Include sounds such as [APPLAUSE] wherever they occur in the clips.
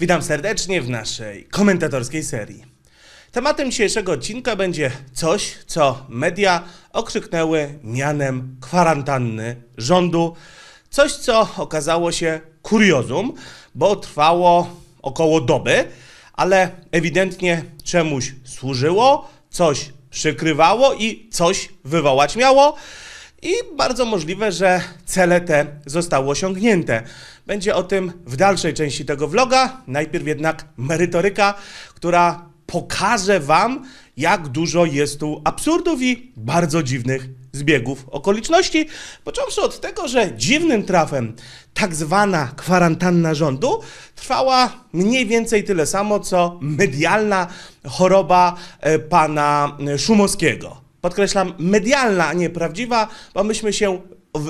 Witam serdecznie w naszej komentatorskiej serii. Tematem dzisiejszego odcinka będzie coś, co media okrzyknęły mianem kwarantanny rządu. Coś, co okazało się kuriozum, bo trwało około doby, ale ewidentnie czemuś służyło, coś przykrywało i coś wywołać miało i bardzo możliwe, że cele te zostały osiągnięte. Będzie o tym w dalszej części tego vloga. Najpierw jednak merytoryka, która pokaże Wam, jak dużo jest tu absurdów i bardzo dziwnych zbiegów okoliczności. Począwszy od tego, że dziwnym trafem tak zwana kwarantanna rządu trwała mniej więcej tyle samo, co medialna choroba e, pana e, Szumowskiego podkreślam, medialna, a nie prawdziwa, bo myśmy się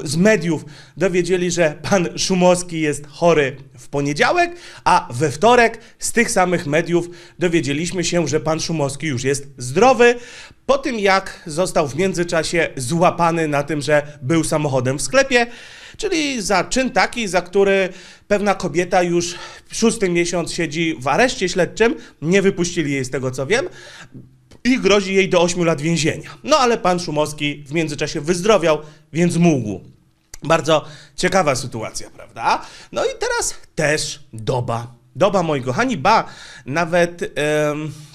z mediów dowiedzieli, że pan Szumowski jest chory w poniedziałek, a we wtorek z tych samych mediów dowiedzieliśmy się, że pan Szumowski już jest zdrowy. Po tym jak został w międzyczasie złapany na tym, że był samochodem w sklepie, czyli za czyn taki, za który pewna kobieta już szósty miesiąc siedzi w areszcie śledczym, nie wypuścili jej z tego co wiem i grozi jej do 8 lat więzienia. No ale pan Szumowski w międzyczasie wyzdrowiał, więc mógł. Bardzo ciekawa sytuacja, prawda? No i teraz też doba. Doba, moi kochani, ba, nawet, yy,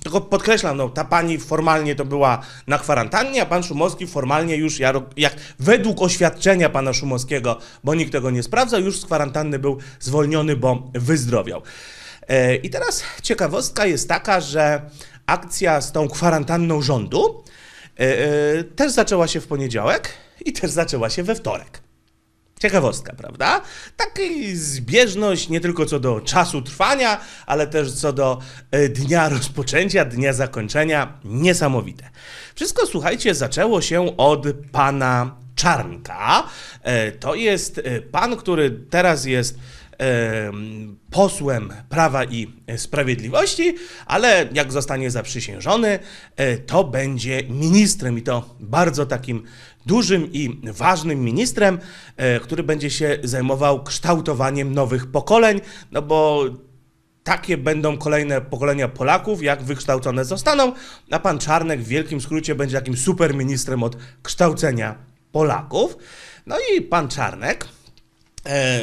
tylko podkreślam, no, ta pani formalnie to była na kwarantannie, a pan Szumowski formalnie już, jak, jak według oświadczenia pana Szumowskiego, bo nikt tego nie sprawdza, już z kwarantanny był zwolniony, bo wyzdrowiał. Yy, I teraz ciekawostka jest taka, że akcja z tą kwarantanną rządu e, e, też zaczęła się w poniedziałek i też zaczęła się we wtorek. Ciekawostka, prawda? Taka zbieżność nie tylko co do czasu trwania, ale też co do e, dnia rozpoczęcia, dnia zakończenia. Niesamowite. Wszystko, słuchajcie, zaczęło się od pana Czarnka. To jest pan, który teraz jest posłem Prawa i Sprawiedliwości, ale jak zostanie zaprzysiężony, e, to będzie ministrem i to bardzo takim dużym i ważnym ministrem, e, który będzie się zajmował kształtowaniem nowych pokoleń, no bo takie będą kolejne pokolenia Polaków, jak wykształcone zostaną, a pan Czarnek w wielkim skrócie będzie takim superministrem od kształcenia Polaków. No i pan Czarnek E,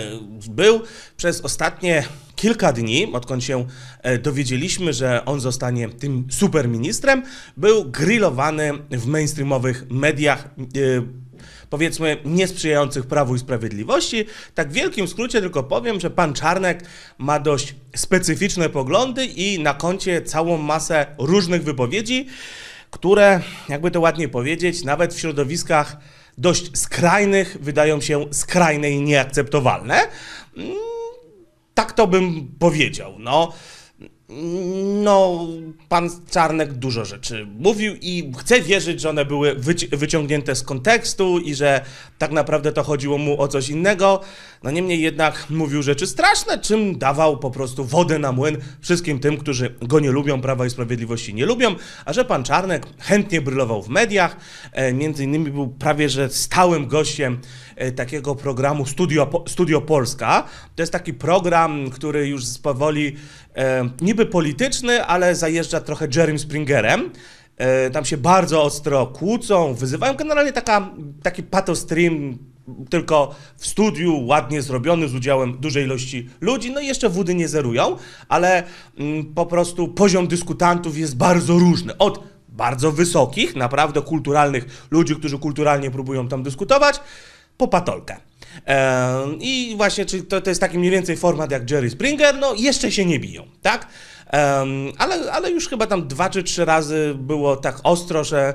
był przez ostatnie kilka dni, odkąd się e, dowiedzieliśmy, że on zostanie tym superministrem, był grillowany w mainstreamowych mediach e, powiedzmy niesprzyjających Prawu i Sprawiedliwości. Tak w wielkim skrócie tylko powiem, że pan Czarnek ma dość specyficzne poglądy i na koncie całą masę różnych wypowiedzi, które, jakby to ładnie powiedzieć, nawet w środowiskach dość skrajnych wydają się skrajne i nieakceptowalne. Mm, tak to bym powiedział. No. No, pan Czarnek dużo rzeczy mówił i chcę wierzyć, że one były wyci- wyciągnięte z kontekstu i że tak naprawdę to chodziło mu o coś innego. No niemniej jednak mówił rzeczy straszne, czym dawał po prostu wodę na młyn wszystkim tym, którzy go nie lubią, Prawa i Sprawiedliwości nie lubią, a że pan Czarnek chętnie brylował w mediach, e, między innymi był prawie że stałym gościem e, takiego programu Studio, Studio Polska. To jest taki program, który już z powoli e, niby polityczny, ale zajeżdża trochę Jerrym Springerem. E, tam się bardzo ostro kłócą, wyzywają. Generalnie taka, taki patostream tylko w studiu, ładnie zrobiony, z udziałem dużej ilości ludzi, no i jeszcze wody nie zerują, ale mm, po prostu poziom dyskutantów jest bardzo różny. Od bardzo wysokich, naprawdę kulturalnych ludzi, którzy kulturalnie próbują tam dyskutować, po patolkę. I właśnie, czyli to, to jest taki mniej więcej format jak Jerry Springer, no jeszcze się nie biją, tak? ale, ale już chyba tam dwa czy trzy razy było tak ostro, że,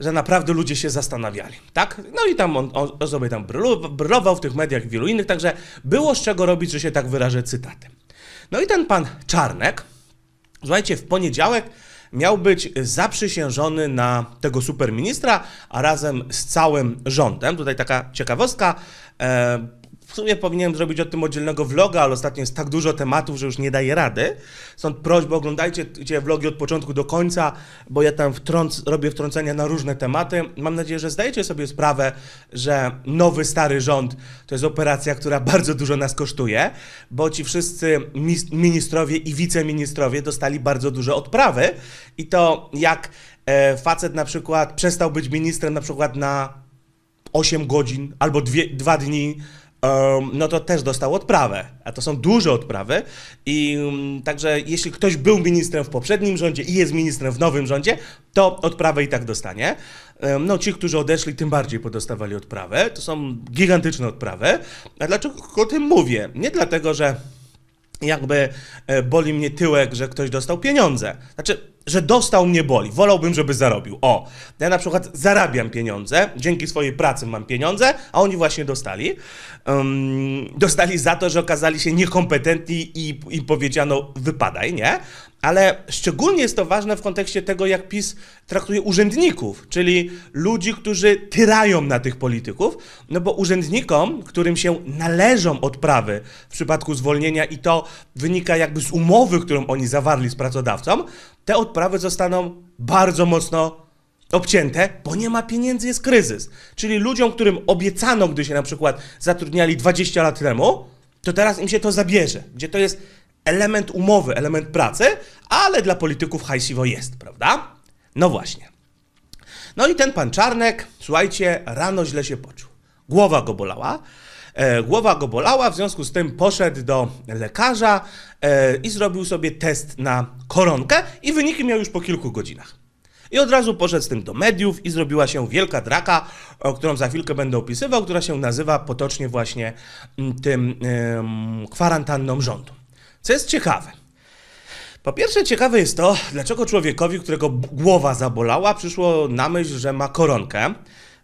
że naprawdę ludzie się zastanawiali, tak? No i tam on, on sobie tam brolował w tych mediach i wielu innych, także było z czego robić, że się tak wyrażę cytatem. No i ten pan Czarnek, słuchajcie, w poniedziałek miał być zaprzysiężony na tego superministra, a razem z całym rządem. Tutaj taka ciekawostka. E, w sumie powinienem zrobić o tym oddzielnego vloga, ale ostatnio jest tak dużo tematów, że już nie daję rady. Stąd prośba, oglądajcie vlogi od początku do końca, bo ja tam wtrąc, robię wtrącenia na różne tematy. Mam nadzieję, że zdajecie sobie sprawę, że nowy, stary rząd to jest operacja, która [LAUGHS] bardzo dużo nas kosztuje, bo ci wszyscy ministrowie i wiceministrowie dostali bardzo duże odprawy i to jak e, facet na przykład przestał być ministrem na przykład na 8 godzin albo 2 dni, um, no to też dostał odprawę, a to są duże odprawy. I um, także jeśli ktoś był ministrem w poprzednim rządzie i jest ministrem w nowym rządzie, to odprawę i tak dostanie. Um, no ci, którzy odeszli, tym bardziej podostawali odprawę. To są gigantyczne odprawy. A dlaczego o tym mówię? Nie dlatego, że jakby e, boli mnie tyłek, że ktoś dostał pieniądze. Znaczy, że dostał mnie boli. Wolałbym, żeby zarobił. O, ja na przykład zarabiam pieniądze, dzięki swojej pracy mam pieniądze, a oni właśnie dostali. Um, dostali za to, że okazali się niekompetentni i, im powiedziano wypadaj, nie? Ale szczególnie jest to ważne w kontekście tego, jak PiS traktuje urzędników, czyli ludzi, którzy tyrają na tych polityków, no bo urzędnikom, którym się należą odprawy w przypadku zwolnienia i to wynika jakby z umowy, którą oni zawarli z pracodawcą, te odprawy zostaną bardzo mocno obcięte, bo nie ma pieniędzy, jest kryzys. Czyli ludziom, którym obiecano, gdy się na przykład zatrudniali 20 lat temu, to teraz im się to zabierze, gdzie to jest element umowy, element pracy, ale dla polityków hajsiwo jest, prawda? No właśnie. No i ten pan Czarnek, słuchajcie, rano źle się poczuł. Głowa go bolała, E, głowa go bolała, w związku z tym poszedł do lekarza e, i zrobił sobie test na koronkę i wyniki miał już po kilku godzinach. I od razu poszedł z tym do mediów i zrobiła się wielka draka, którą za chwilkę będę opisywał, która się nazywa potocznie właśnie mm, tym kwarantanną rządu. Co jest ciekawe. Po pierwsze ciekawe jest to, dlaczego człowiekowi, którego głowa zabolała, przyszło na myśl, że ma koronkę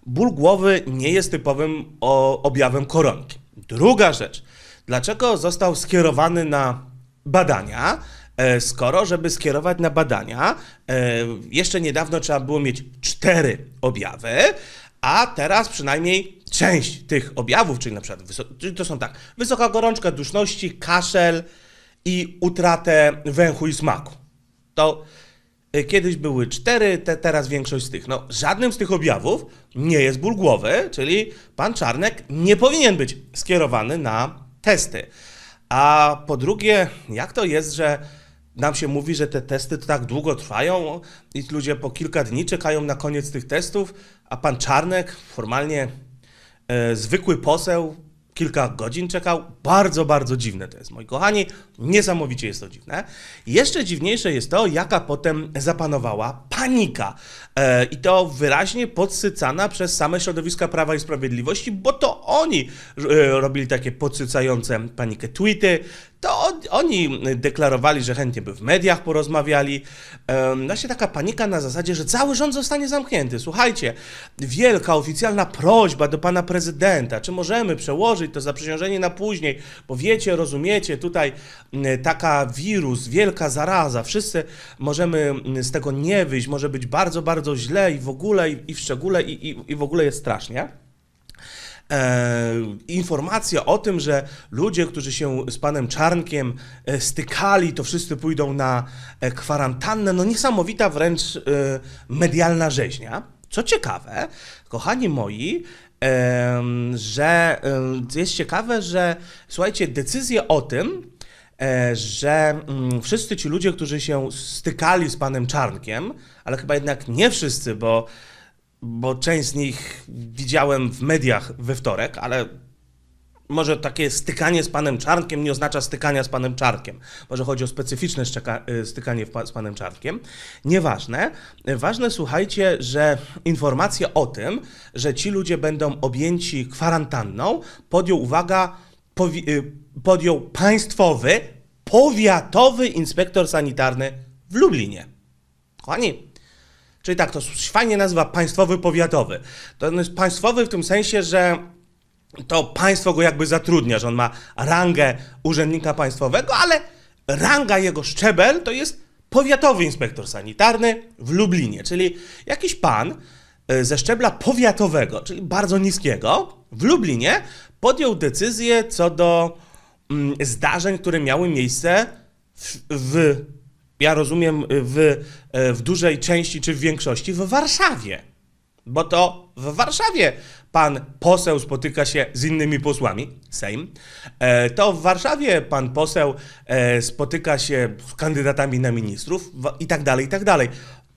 ból głowy nie jest typowym objawem koronki. Druga rzecz, dlaczego został skierowany na badania? E, skoro, żeby skierować na badania, e, jeszcze niedawno trzeba było mieć cztery objawy, a teraz przynajmniej część tych objawów, czyli na przykład to są tak, wysoka gorączka, duszności, kaszel i utratę węchu i smaku. To Y, kiedyś były cztery, te, teraz większość z tych. No, żadnym z tych objawów nie jest ból głowy, czyli pan Czarnek nie powinien być skierowany na testy. A po drugie, jak to jest, że nam się mówi, że te testy to tak długo trwają i ludzie po kilka dni czekają na koniec tych testów, a pan Czarnek, formalnie e, zwykły poseł, kilka godzin czekał. Bardzo, bardzo dziwne to jest, moi kochani. Niesamowicie jest to dziwne. Jeszcze dziwniejsze jest to, jaka potem zapanowała panika. E, I to wyraźnie podsycana przez same środowiska Prawa i Sprawiedliwości, bo to oni e, robili takie podsycające panikę tweety, to on, oni deklarowali, że chętnie by w mediach porozmawiali. Um, się taka panika na zasadzie, że cały rząd zostanie zamknięty. Słuchajcie, wielka oficjalna prośba do pana prezydenta, czy możemy przełożyć to zaprzysiężenie na później, bo wiecie, rozumiecie, tutaj taka wirus, wielka zaraza, wszyscy możemy z tego nie wyjść, może być bardzo, bardzo źle i w ogóle, i w szczególe, i, i, i w ogóle jest strasznie e, informacja o tym, że ludzie, którzy się z panem Czarnkiem e, stykali, to wszyscy pójdą na e, kwarantannę, no niesamowita wręcz e, medialna rzeźnia. Co ciekawe, kochani moi, e, że jest ciekawe, że słuchajcie, decyzje o tym, e, że mm, wszyscy ci ludzie, którzy się stykali z panem Czarnkiem, ale chyba jednak nie wszyscy, bo bo część z nich widziałem w mediach we wtorek, ale może takie stykanie z panem Czarnkiem nie oznacza stykania z panem Czarnkiem. Może chodzi o specyficzne e, stykanie z panem Czarnkiem. Nieważne. Ważne, słuchajcie, że informacja o tym, że ci ludzie będą objęci kwarantanną, podjął, uwaga, e, podjął państwowy, powiatowy inspektor sanitarny w Lublinie. Kochani, Czyli tak, to fajnie nazywa państwowy powiatowy. To jest państwowy w tym sensie, że to państwo go jakby zatrudnia, że on ma rangę urzędnika państwowego, ale ranga jego szczebel to jest powiatowy inspektor sanitarny w Lublinie, czyli jakiś pan e, ze szczebla powiatowego, czyli bardzo niskiego, w Lublinie podjął decyzję co do mm, zdarzeń, które miały miejsce w, w ja rozumiem, y, w, y, w dużej części czy w większości w Warszawie. Bo to w Warszawie pan poseł spotyka się z innymi posłami, Sejm. E, to w Warszawie pan poseł e, spotyka się z kandydatami na ministrów i tak dalej, i tak dalej.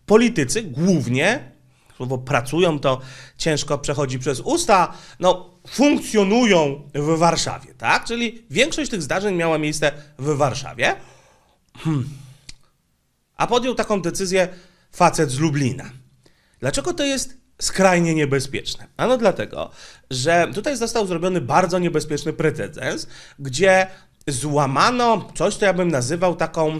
Politycy głównie, słowo pracują to ciężko przechodzi przez usta, no funkcjonują w Warszawie, tak? Czyli większość tych zdarzeń miała miejsce w Warszawie. Hmm. A podjął taką decyzję facet z Lublina. Dlaczego to jest skrajnie niebezpieczne? Ano dlatego, że tutaj został zrobiony bardzo niebezpieczny precedens, gdzie złamano coś, co ja bym nazywał taką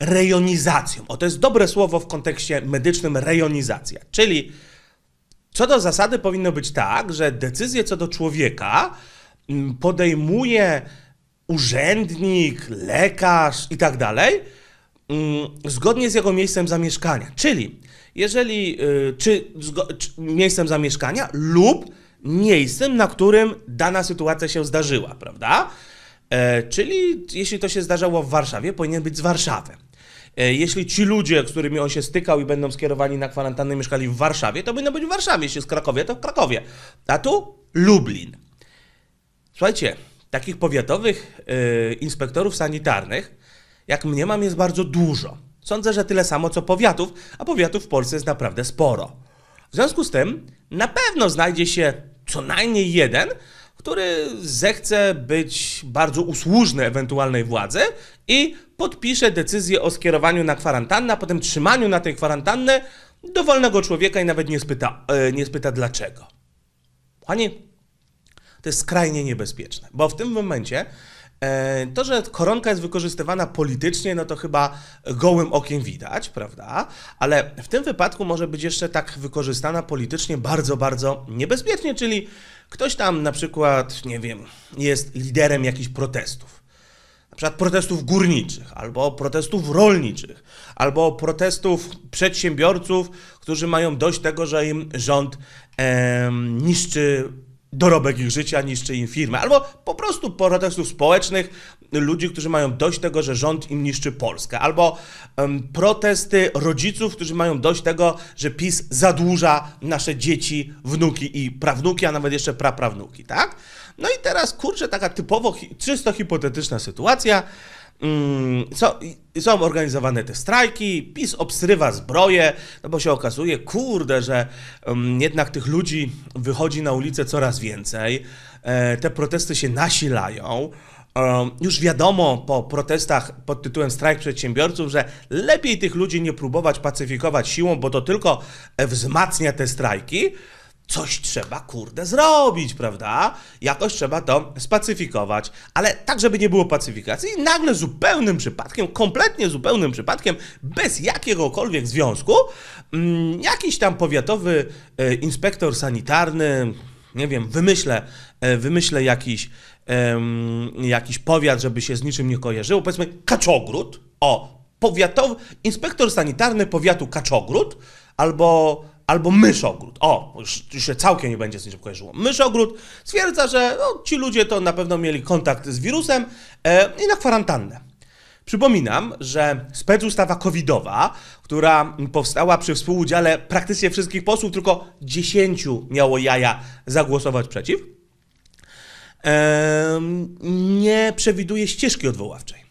rejonizacją. O, to jest dobre słowo w kontekście medycznym rejonizacja. Czyli co do zasady powinno być tak, że decyzje co do człowieka mm, podejmuje urzędnik, lekarz i tak dalej, Mm, zgodnie z jego miejscem zamieszkania, czyli jeżeli y, czy, czy miejscem zamieszkania lub miejscem, na którym dana sytuacja się zdarzyła, prawda? E, czyli jeśli to się zdarzało w Warszawie, powinien być z Warszawy. E, jeśli ci ludzie, z którymi on się stykał i będą skierowani na kwarantannę, mieszkali w Warszawie, to powinno być w Warszawie. Jeśli z Krakowie, to w Krakowie. A tu Lublin. Słuchajcie, takich powiatowych e, inspektorów sanitarnych jak mniemam, jest bardzo dużo. Sądzę, że tyle samo co powiatów, a powiatów w Polsce jest naprawdę sporo. W związku z tym na pewno znajdzie się co najmniej jeden, który zechce być bardzo usłużny ewentualnej władzy i podpisze decyzję o skierowaniu na kwarantannę, a potem trzymaniu na tej kwarantannę dowolnego człowieka i nawet nie spyta, e, nie spyta dlaczego. Panie, to jest skrajnie niebezpieczne, bo w tym momencie E, to, że koronka jest wykorzystywana politycznie, no to chyba gołym okiem widać, prawda? Ale w tym wypadku może być jeszcze tak wykorzystana politycznie bardzo, bardzo niebezpiecznie, czyli ktoś tam na przykład, nie wiem, jest liderem jakichś protestów na przykład protestów górniczych, albo protestów rolniczych, albo protestów przedsiębiorców, którzy mają dość tego, że im rząd e, niszczy dorobek ich życia, niszczy im firmę. Albo po prostu protestów społecznych ludzi, którzy mają dość tego, że rząd im niszczy Polskę. Albo um, protesty rodziców, którzy mają dość tego, że PiS zadłuża nasze dzieci, wnuki i prawnuki, a nawet jeszcze praprawnuki, tak? No i teraz, kurczę, taka typowo, czysto hipotetyczna sytuacja co mm, są organizowane te strajki, PiS obsrywa zbroję, no bo się okazuje, kurde, że um, jednak tych ludzi wychodzi na ulicę coraz więcej, e, te protesty się nasilają. Um, już wiadomo po protestach pod tytułem Strajk Przedsiębiorców, że lepiej tych ludzi nie próbować pacyfikować siłą, bo to tylko e, wzmacnia te strajki coś trzeba, kurde, zrobić, prawda? Jakoś trzeba to spacyfikować, ale tak, żeby nie było pacyfikacji, nagle zupełnym przypadkiem, kompletnie zupełnym przypadkiem, bez jakiegokolwiek związku, mm, jakiś tam powiatowy e, inspektor sanitarny, nie wiem, wymyślę, e, wymyślę jakiś, jakiś powiat, żeby się z niczym nie kojarzyło, powiedzmy Kaczogród, o, powiatowy, inspektor sanitarny powiatu Kaczogród, albo albo myszogród. O, już, już się całkiem nie będzie z niczym kojarzyło. Myszogród stwierdza, że no, ci ludzie to na pewno mieli kontakt z wirusem e, i na kwarantannę. Przypominam, że specustawa covidowa, która powstała przy współudziale praktycznie wszystkich posłów, tylko 10 miało jaja zagłosować przeciw, e, nie przewiduje ścieżki odwoławczej.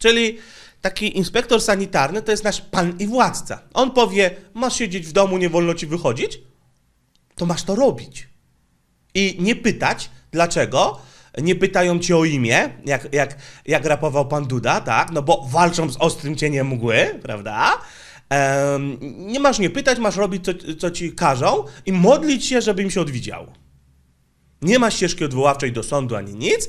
Czyli taki inspektor sanitarny to jest nasz pan i władca. On powie, masz siedzieć w domu, nie wolno ci wychodzić, to masz to robić. I nie pytać, dlaczego, nie pytają cię o imię, jak, jak, jak rapował pan Duda, tak, no bo walczą z ostrym cieniem mgły, prawda? nie masz nie pytać, masz robić, co, co ci każą i modlić się, żeby im się odwidziało. Nie ma ścieżki odwoławczej do sądu ani nic.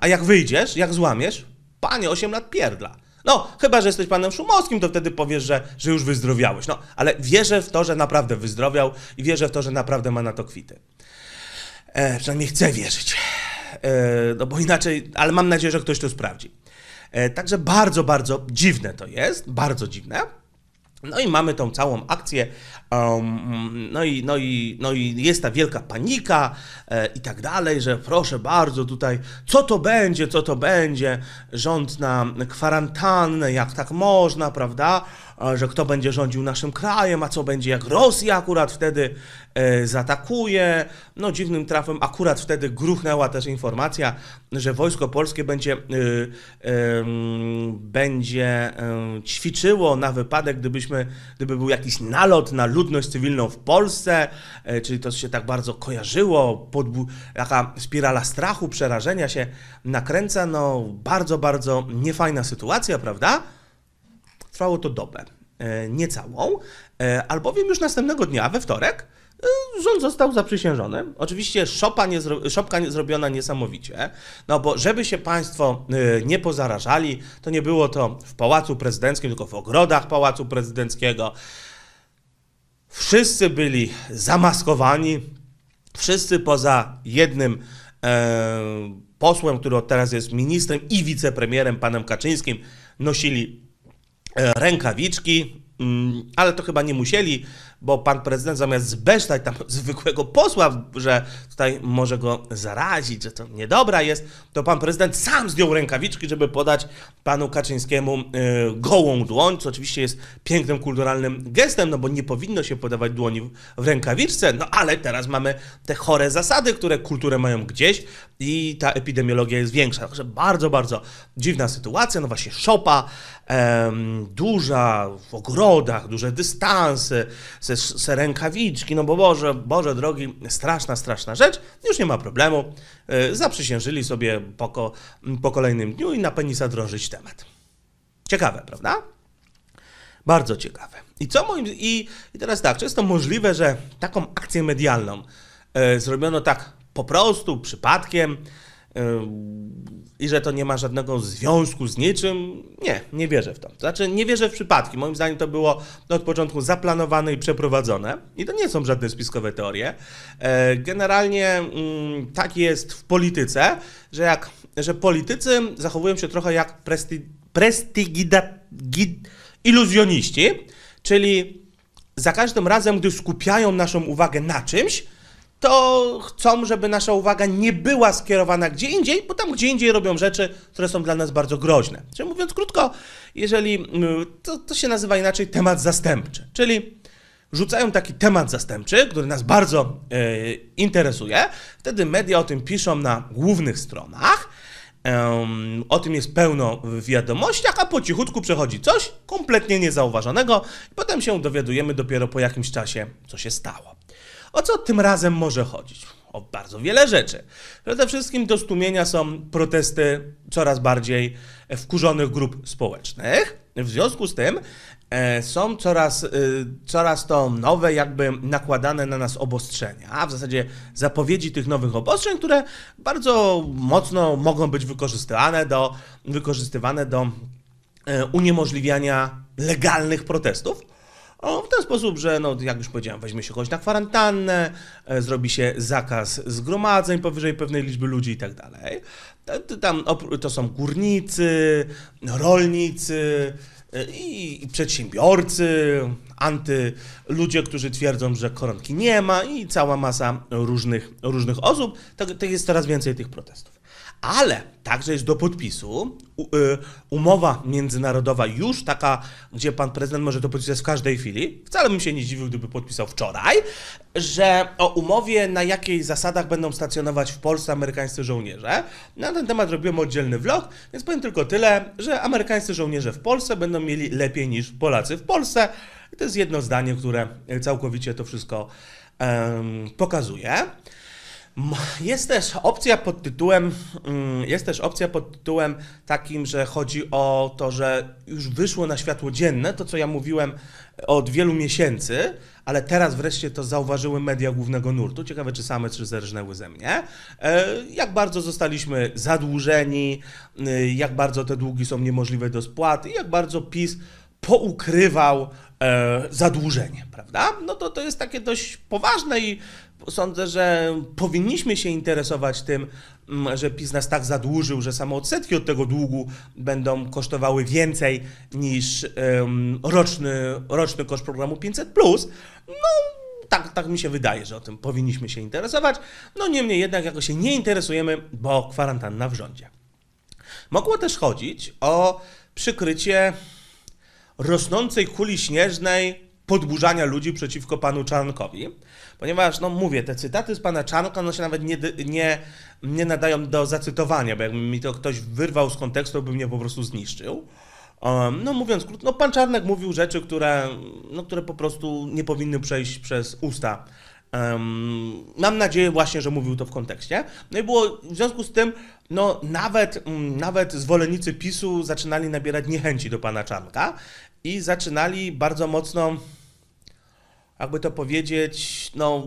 a jak wyjdziesz, jak złamiesz, Panie, 8 lat pierdla. No, chyba, że jesteś panem Szumowskim, to wtedy powiesz, że, że już wyzdrowiałeś. No, ale wierzę w to, że naprawdę wyzdrowiał i wierzę w to, że naprawdę ma na to kwity. E, przynajmniej chcę wierzyć. E, no bo inaczej, ale mam nadzieję, że ktoś to sprawdzi. E, także bardzo, bardzo dziwne to jest, bardzo dziwne. No i mamy tą całą akcję Um, no, i, no, i, no i jest ta wielka panika e, i tak dalej, że proszę bardzo tutaj, co to będzie, co to będzie, rząd na kwarantannę, jak tak można, prawda? E, że kto będzie rządził naszym krajem, a co będzie jak Rosja akurat wtedy e, zaatakuje. No dziwnym trafem akurat wtedy gruchnęła też informacja, że wojsko polskie będzie, e, e, będzie ćwiczyło na wypadek, gdybyśmy, gdyby był jakiś nalot na ludzi, ludność cywilną w Polsce, e, czyli to się tak bardzo kojarzyło, podbu- taka spirala strachu, przerażenia się nakręca, no bardzo, bardzo niefajna sytuacja, prawda? Trwało to dobę, e, niecałą, e, albowiem już następnego dnia, we wtorek, rząd został zaprzysiężony. Oczywiście szopa nie zro... szopka nie zrobiona niesamowicie, no bo żeby się państwo nie pozarażali, to nie było to w Pałacu Prezydenckim, tylko w ogrodach Pałacu Prezydenckiego. Wszyscy byli zamaskowani, wszyscy poza jednym e, posłem, który od teraz jest ministrem i wicepremierem, panem Kaczyńskim, nosili e, rękawiczki, mm, ale to chyba nie musieli, bo pan prezydent zamiast zbesztać tam [LAUGHS] zwykłego posła, że tutaj może go zarazić, że to niedobra jest, to pan prezydent sam zdjął rękawiczki, żeby podać panu Kaczyńskiemu y, gołą dłoń, co oczywiście jest pięknym, kulturalnym gestem, no bo nie powinno się podawać dłoni w rękawiczce, no ale teraz mamy te chore zasady, które kulturę mają gdzieś i ta epidemiologia jest większa. Także bardzo, bardzo dziwna sytuacja, no właśnie szopa, duża w ogrodach, duże dystanse, se, se, rękawiczki, no bo Boże, Boże drogi, straszna, straszna rzecz, już nie ma problemu. E, zaprzysiężyli sobie po, po kolejnym dniu i na penisa drożyć temat. Ciekawe, prawda? Bardzo ciekawe. I co moim. I, i teraz tak, czy jest to możliwe, że taką akcję medialną e, zrobiono tak po prostu, przypadkiem, i że to nie ma żadnego związku z niczym. Nie, nie wierzę w to. Znaczy, nie wierzę w przypadki. Moim zdaniem to było od początku zaplanowane i przeprowadzone. I to nie są żadne spiskowe teorie. E, generalnie mm, tak jest w polityce, że, jak, że politycy zachowują się trochę jak presti, iluzjoniści, czyli za każdym razem, gdy skupiają naszą uwagę na czymś, to chcą, żeby nasza uwaga nie była skierowana gdzie indziej, bo tam gdzie indziej robią rzeczy, które są dla nas bardzo groźne. Czyli mówiąc krótko, jeżeli mm, to, to się nazywa inaczej temat zastępczy, czyli rzucają taki temat zastępczy, który nas bardzo e, interesuje, wtedy media o tym piszą na głównych stronach. o tym jest pełno w wiadomościach, a po cichutku przechodzi coś kompletnie niezauważonego, i potem się dowiadujemy dopiero po jakimś czasie, co się stało. O co tym razem może chodzić? O bardzo wiele rzeczy. Przede wszystkim do stumienia są protesty coraz bardziej wkurzonych grup społecznych. W związku z tym e, są coraz, e, coraz to nowe, jakby nakładane na nas obostrzenia, a w zasadzie zapowiedzi tych nowych obostrzeń, które bardzo mocno mogą być wykorzystywane do, wykorzystywane do e, uniemożliwiania legalnych protestów. O, w ten sposób, że no, jak już powiedziałem, weźmie się kogoś na kwarantannę, e, zrobi się zakaz zgromadzeń powyżej pewnej liczby ludzi i tak dalej. E, tam to są górnicy, rolnicy e, i, i przedsiębiorcy, anty ludzie, którzy twierdzą, że koronki nie ma i cała masa różnych, różnych osób. Tak, tak jest coraz więcej tych protestów ale także jest do podpisu y, umowa międzynarodowa już taka, gdzie pan prezydent może to podpisać w każdej chwili, wcale bym się nie dziwił, gdyby podpisał wczoraj, że o umowie, na jakiej zasadach będą stacjonować w Polsce amerykańscy żołnierze. Na ten temat robiłem oddzielny vlog, więc powiem tylko tyle, że amerykańscy żołnierze w Polsce będą mieli lepiej niż Polacy w Polsce. I to jest jedno zdanie, które całkowicie to wszystko um, pokazuje. Jest też opcja pod tytułem, mm, jest też opcja pod tytułem takim, że chodzi o to, że już wyszło na światło dzienne, to co ja mówiłem e, od wielu miesięcy, ale teraz wreszcie to zauważyły media głównego nurtu. Ciekawe, czy same, czy zerżnęły ze mnie. E, jak bardzo zostaliśmy zadłużeni, e, jak bardzo te długi są niemożliwe do spłaty, jak bardzo PiS poukrywał E, zadłużenie, prawda? No to to jest takie dość poważne i sądzę, że powinniśmy się interesować tym, mm, że PiS nas tak zadłużył, że samo odsetki od tego długu będą kosztowały więcej niż um, roczny, roczny koszt programu 500. No, tak, tak mi się wydaje, że o tym powinniśmy się interesować. No niemniej jednak jako się nie interesujemy, bo kwarantanna w rządzie. Mogło też chodzić o przykrycie rosnącej kuli śnieżnej podburzania ludzi przeciwko panu Czankowi. Ponieważ, no mówię, te cytaty z pana Czanka no, się nawet nie, nie, nie nadają do zacytowania, bo jakby mi to ktoś wyrwał z kontekstu, by mnie po prostu zniszczył. Um, no mówiąc krótko, no, pan Czarnek mówił rzeczy, które, no, które po prostu nie powinny przejść przez usta. Um, mam nadzieję właśnie, że mówił to w kontekście. No i było w związku z tym, no nawet, mm, nawet zwolennicy PiSu zaczynali nabierać niechęci do pana Czarnka i zaczynali bardzo mocno, jakby to powiedzieć, no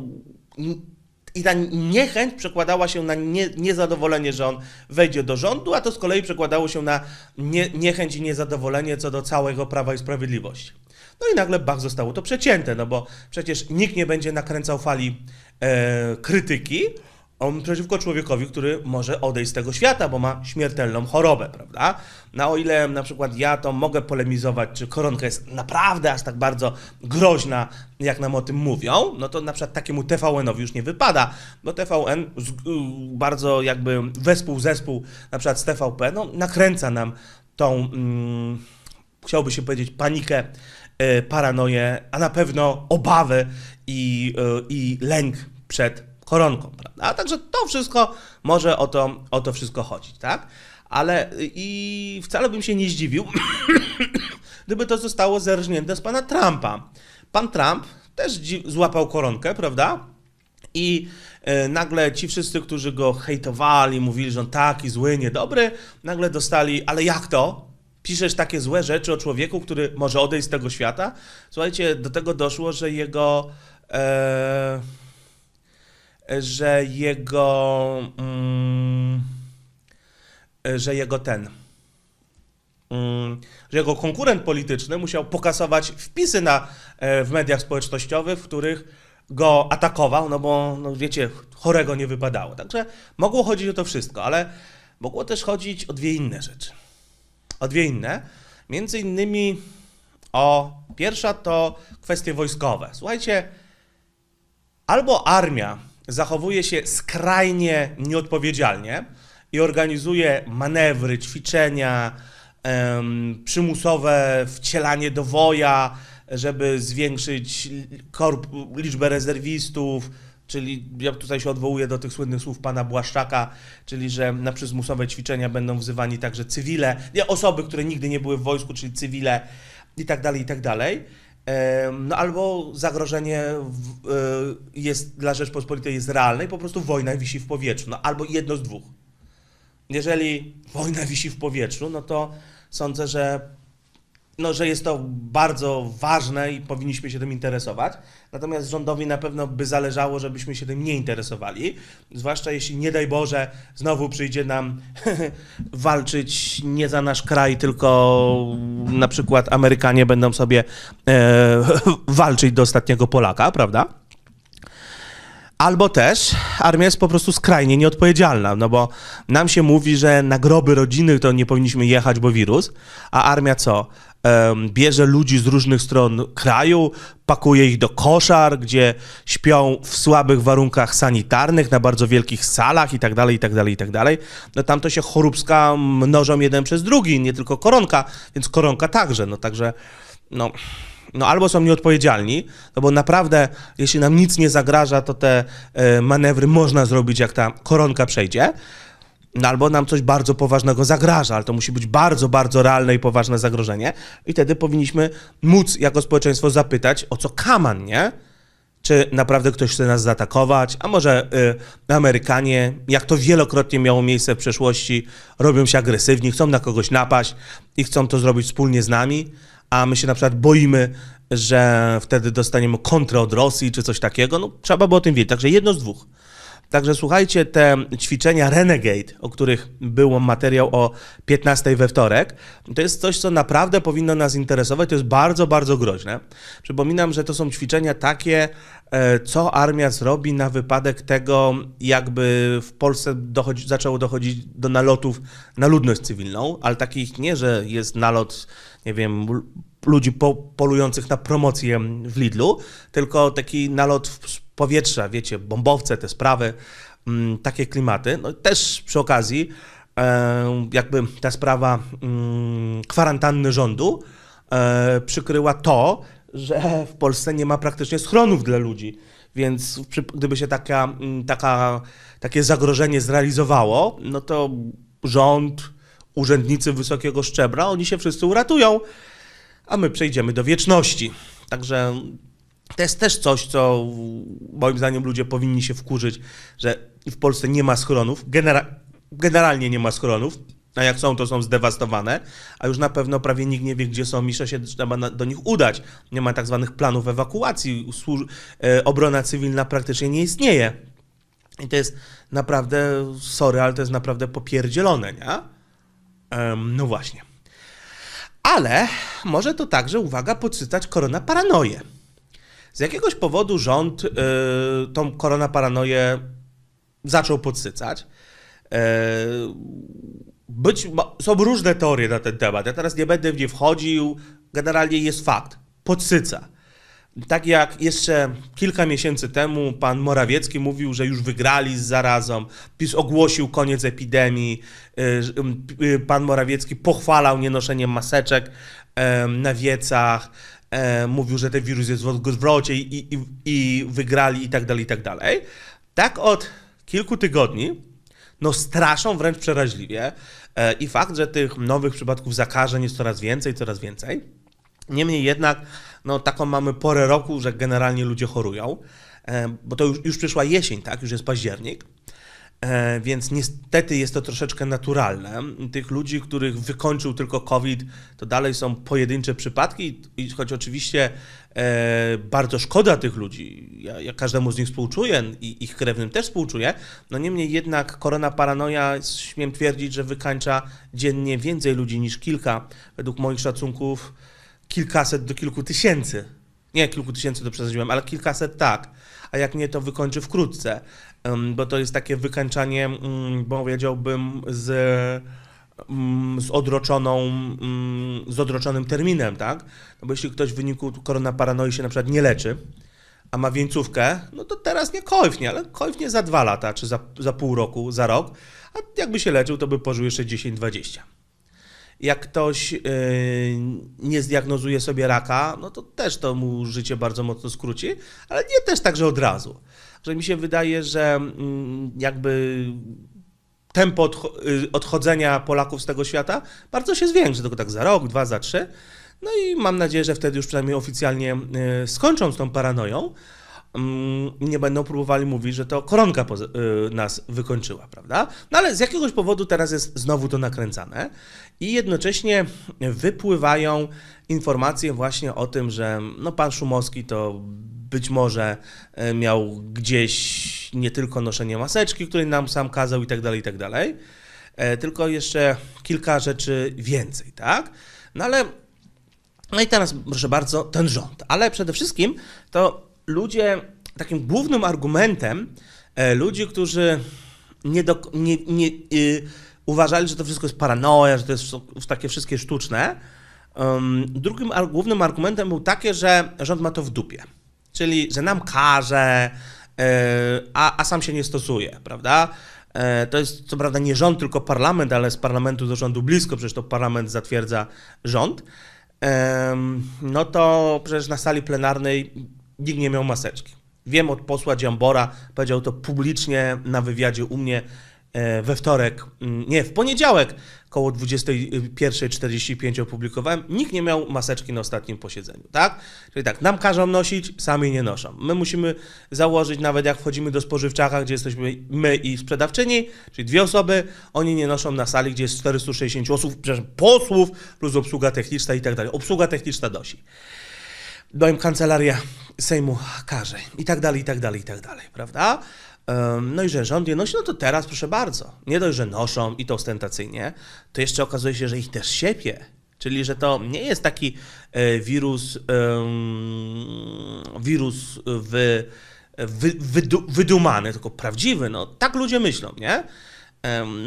i ta niechęć przekładała się na nie, niezadowolenie, że on wejdzie do rządu, a to z kolei przekładało się na nie, niechęć i niezadowolenie co do całego Prawa i Sprawiedliwości. No i nagle Bach zostało to przecięte, no bo przecież nikt nie będzie nakręcał fali e, krytyki, on przeciwko człowiekowi, który może odejść z tego świata, bo ma śmiertelną chorobę, prawda? Na no, o ile na przykład ja to mogę polemizować, czy koronka jest naprawdę aż tak bardzo groźna, jak nam o tym mówią, no to na przykład takiemu TVN-owi już nie wypada, bo TVN y, bardzo jakby wespół, zespół na przykład z TVP, no nakręca nam tą, chciałbym mm, chciałby się powiedzieć, panikę, y, paranoję, a na pewno obawy i, y, i lęk przed koronką, prawda? A także to wszystko może o to, o to wszystko chodzić, tak? Ale i wcale bym się nie zdziwił, [COUGHS] gdyby to zostało zerżnięte z pana Trumpa. Pan Trump też złapał koronkę, prawda? I e, nagle ci wszyscy, którzy go hejtowali, mówili, że on taki zły, niedobry, nagle dostali, ale jak to? Piszesz takie złe rzeczy o człowieku, który może odejść z tego świata? Słuchajcie, do tego doszło, że jego. E E, że jego. Mm, e, że jego ten. Mm, że jego konkurent polityczny musiał pokasować wpisy na, e, w mediach społecznościowych, w których go atakował, no bo, no wiecie, chorego nie wypadało. Także mogło chodzić o to wszystko, ale mogło też chodzić o dwie inne rzeczy. O dwie inne. Między innymi o pierwsza to kwestie wojskowe. Słuchajcie, albo armia zachowuje się skrajnie nieodpowiedzialnie i organizuje manewry, ćwiczenia, przymusowe wcielanie do woja, żeby zwiększyć korp- liczbę rezerwistów, czyli ja tutaj się odwołuję do tych słynnych słów pana Błaszczaka, czyli że na przymusowe ćwiczenia będą wzywani także cywile, nie, osoby, które nigdy nie były w wojsku, czyli cywile i tak dalej, i tak dalej. No albo zagrożenie e, jest dla Rzeczpospolitej jest realne i po prostu wojna wisi w powietrzu. No albo jedno z dwóch. Jeżeli wojna wisi w powietrzu, no to sądzę, że no, że jest to bardzo ważne i powinniśmy się tym interesować. Natomiast rządowi na pewno by zależało, żebyśmy się tym nie interesowali. Zwłaszcza jeśli, nie daj Boże, znowu przyjdzie nam [LAUGHS] walczyć nie za nasz kraj, tylko na przykład Amerykanie będą sobie e, [LAUGHS] walczyć do ostatniego Polaka, prawda? Albo też armia jest po prostu skrajnie nieodpowiedzialna, no bo nam się mówi, że na groby rodziny to nie powinniśmy jechać, bo wirus, a armia co? bierze ludzi z różnych stron kraju, pakuje ich do koszar, gdzie śpią w słabych warunkach sanitarnych, na bardzo wielkich salach itd., itd., itd. No tam to się choróbska mnożą jeden przez drugi, nie tylko koronka, więc koronka także, no także, no... No albo są nieodpowiedzialni, no bo naprawdę, jeśli nam nic nie zagraża, to te e, manewry można zrobić, jak ta koronka przejdzie, no albo nam coś bardzo poważnego zagraża, ale to musi być bardzo, bardzo realne i poważne zagrożenie i wtedy powinniśmy móc jako społeczeństwo zapytać o co kaman, nie? Czy naprawdę ktoś chce nas zaatakować, a może y, Amerykanie, jak to wielokrotnie miało miejsce w przeszłości, robią się agresywni, chcą na kogoś napaść i chcą to zrobić wspólnie z nami, a my się na przykład boimy, że wtedy dostaniemy kontrę od Rosji czy coś takiego, no trzeba było o tym wiedzieć. Także jedno z dwóch. Także słuchajcie, te ćwiczenia Renegade, o których był materiał o 15 we wtorek, to jest coś, co naprawdę powinno nas interesować, to jest bardzo, bardzo groźne. Przypominam, że to są ćwiczenia takie, e, co armia zrobi na wypadek tego, jakby w Polsce dochodzi, zaczęło dochodzić do nalotów na ludność cywilną, ale takich nie, że jest nalot, nie wiem, ludzi po, polujących na promocję w Lidlu, tylko taki nalot w powietrza, wiecie, bombowce, te sprawy, mm, takie klimaty. No też przy okazji e, jakby ta sprawa mm, kwarantanny rządu e, przykryła to, że w Polsce nie ma praktycznie schronów dla ludzi. Więc gdyby się taka, mm, taka, takie zagrożenie zrealizowało, no to rząd, urzędnicy wysokiego szczebla, oni się wszyscy uratują, a my przejdziemy do wieczności. Także to jest też coś, co moim zdaniem ludzie powinni się wkurzyć, że w Polsce nie ma schronów, genera generalnie nie ma schronów, a jak są, to są zdewastowane, a już na pewno prawie nikt nie wie, gdzie są i się trzeba do nich udać. Nie ma tak zwanych planów ewakuacji, Służ e, obrona cywilna praktycznie nie istnieje. I to jest naprawdę, sorry, ale to jest naprawdę popierdzielone, nie? no właśnie. Ale może to także, uwaga, podsycać korona paranoję. Z jakiegoś powodu rząd y, tą koronaparanoję zaczął podsycać. Y, być, są różne teorie na ten temat. Ja teraz nie będę w nie wchodził. Generalnie jest fakt. Podsyca. Tak jak jeszcze kilka miesięcy temu pan Morawiecki mówił, że już wygrali z zarazą, PiS ogłosił koniec epidemii, y, y, pan Morawiecki pochwalał nienoszenie maseczek na wiecach, e, mówił, że ten wirus jest w odwrocie i, i, i wygrali i tak dalej, i tak dalej. Tak od kilku tygodni no straszą wręcz przeraźliwie e, i fakt, że tych nowych przypadków zakażeń jest coraz więcej, coraz więcej. Niemniej jednak, no taką mamy porę roku, że generalnie ludzie chorują, e, bo to już, już przyszła jesień, tak, już jest październik. E, więc niestety jest to troszeczkę naturalne. Tych ludzi, których wykończył tylko COVID, to dalej są pojedyncze przypadki, choć oczywiście e, bardzo szkoda tych ludzi. Ja, ja każdemu z nich współczuję i ich krewnym też współczuję. No niemniej jednak korona paranoja, śmiem twierdzić, że wykańcza dziennie więcej ludzi niż kilka. Według moich szacunków kilkaset do kilku tysięcy. Nie, kilku tysięcy to przesadziłem, ale kilkaset tak. A jak nie, to wykończy wkrótce bo to jest takie wykańczanie, mm, powiedziałbym, z mm, z odroczoną, mm, z odroczonym terminem, tak? No bo jeśli ktoś w wyniku koronaparanoi się na przykład nie leczy, a ma wieńcówkę, no to teraz nie kojfnie, ale kojfnie za dwa lata, czy za, za pół roku, za rok, a jakby się leczył, to by pożył jeszcze 10-20. Jak ktoś yy, nie zdiagnozuje sobie raka, no to też to mu życie bardzo mocno skróci, ale nie też tak, że od razu że mi się wydaje, że mm, jakby tempo y, odchodzenia Polaków z tego świata bardzo się zwiększy, tylko tak za rok, dwa, za trzy. No i mam nadzieję, że wtedy już przynajmniej oficjalnie y, skończą z tą paranoją. Mm, nie będą próbowali mówić, że to koronka y, nas wykończyła, prawda? No ale z jakiegoś powodu teraz jest znowu to nakręcane i jednocześnie wypływają informacje właśnie o tym, że no pan Szumowski to być może e, miał gdzieś nie tylko noszenie maseczki, której nam sam kazał i tak dalej, i tak dalej, e, tylko jeszcze kilka rzeczy więcej, tak? No ale, no i teraz proszę bardzo, ten rząd. Ale przede wszystkim to ludzie, takim głównym argumentem e, ludzi, którzy nie, do, nie, nie yy, uważali, że to wszystko jest paranoia, że to jest takie wszystkie sztuczne, drugim głównym argumentem był takie, że rząd ma to w dupie czyli że nam każe, e, a, a sam się nie stosuje, prawda? E, to jest co prawda nie rząd, tylko parlament, ale z parlamentu do rządu blisko, przecież to parlament zatwierdza rząd. No to przecież na sali plenarnej nikt nie miał maseczki. Wiem od posła Dziambora, powiedział to publicznie na wywiadzie u mnie e, we wtorek, mm, nie, w poniedziałek koło 21.45 opublikowałem, nikt nie miał maseczki na ostatnim posiedzeniu, tak? Czyli tak, nam każą nosić, sami nie noszą. My musimy założyć, nawet jak wchodzimy do spożywczaka, gdzie jesteśmy my i sprzedawczyni, czyli dwie osoby, oni nie noszą na sali, gdzie jest 460 osób, przepraszam, posłów plus obsługa techniczna i tak dalej. Obsługa techniczna nosi. No kancelaria Sejmu każe i tak dalej, i tak dalej, i tak dalej, prawda? No i że rząd je nosi, no to teraz proszę bardzo. Nie dość, że noszą i to ostentacyjnie, to jeszcze okazuje się, że ich też siepie. Czyli, że to nie jest taki e, wirus, wirus wy, wydumany, tylko prawdziwy. No, tak ludzie myślą, nie?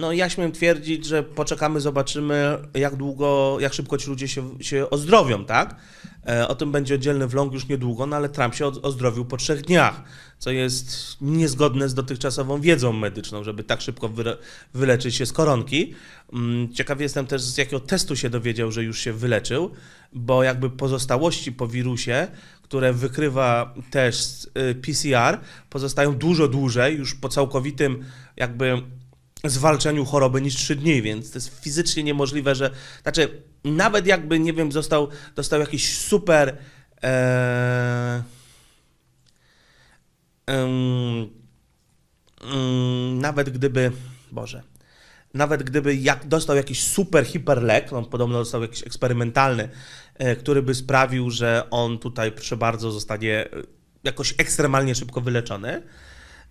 No ja śmiem twierdzić, że poczekamy, zobaczymy, jak długo, jak szybko ci ludzie się, się ozdrowią, tak? E, o tym będzie oddzielny vlog już niedługo, no ale Trump się ozdrowił po trzech dniach, co jest niezgodne z dotychczasową wiedzą medyczną, żeby tak szybko wyleczyć się z koronki. Mm, ciekawy jestem też, z jakiego testu się dowiedział, że już się wyleczył, bo jakby pozostałości po wirusie, które wykrywa też y, PCR, pozostają dużo dłużej, już po całkowitym jakby zwalczeniu choroby niż 3 dni, więc to jest fizycznie niemożliwe, że. Znaczy, nawet jakby, nie wiem, został, dostał jakiś super. um, um, nawet gdyby. Boże. Nawet gdyby jak dostał jakiś super hiperlek, on no, podobno dostał jakiś eksperymentalny, e, który by sprawił, że on tutaj, proszę bardzo, zostanie e, jakoś ekstremalnie szybko wyleczony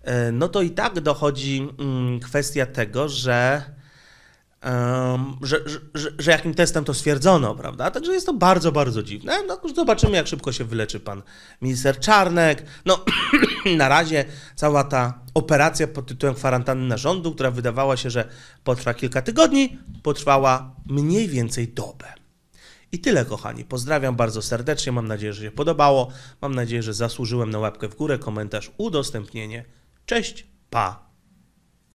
E, no to i tak dochodzi mm, kwestia tego, że, że, że, że jakim testem to stwierdzono, prawda? Także jest to bardzo, bardzo dziwne. No, zobaczymy, jak szybko się wyleczy pan minister Czarnek. No, [CLEARS THROAT] na razie cała ta operacja pod tytułem kwarantanna rządu, która wydawała się, że potrwa kilka tygodni, potrwała mniej więcej dobę. I tyle, kochani. Pozdrawiam bardzo serdecznie. Mam nadzieję, że się podobało. Mam nadzieję, że zasłużyłem na łapkę w górę, komentarz, udostępnienie. Cześć, pa!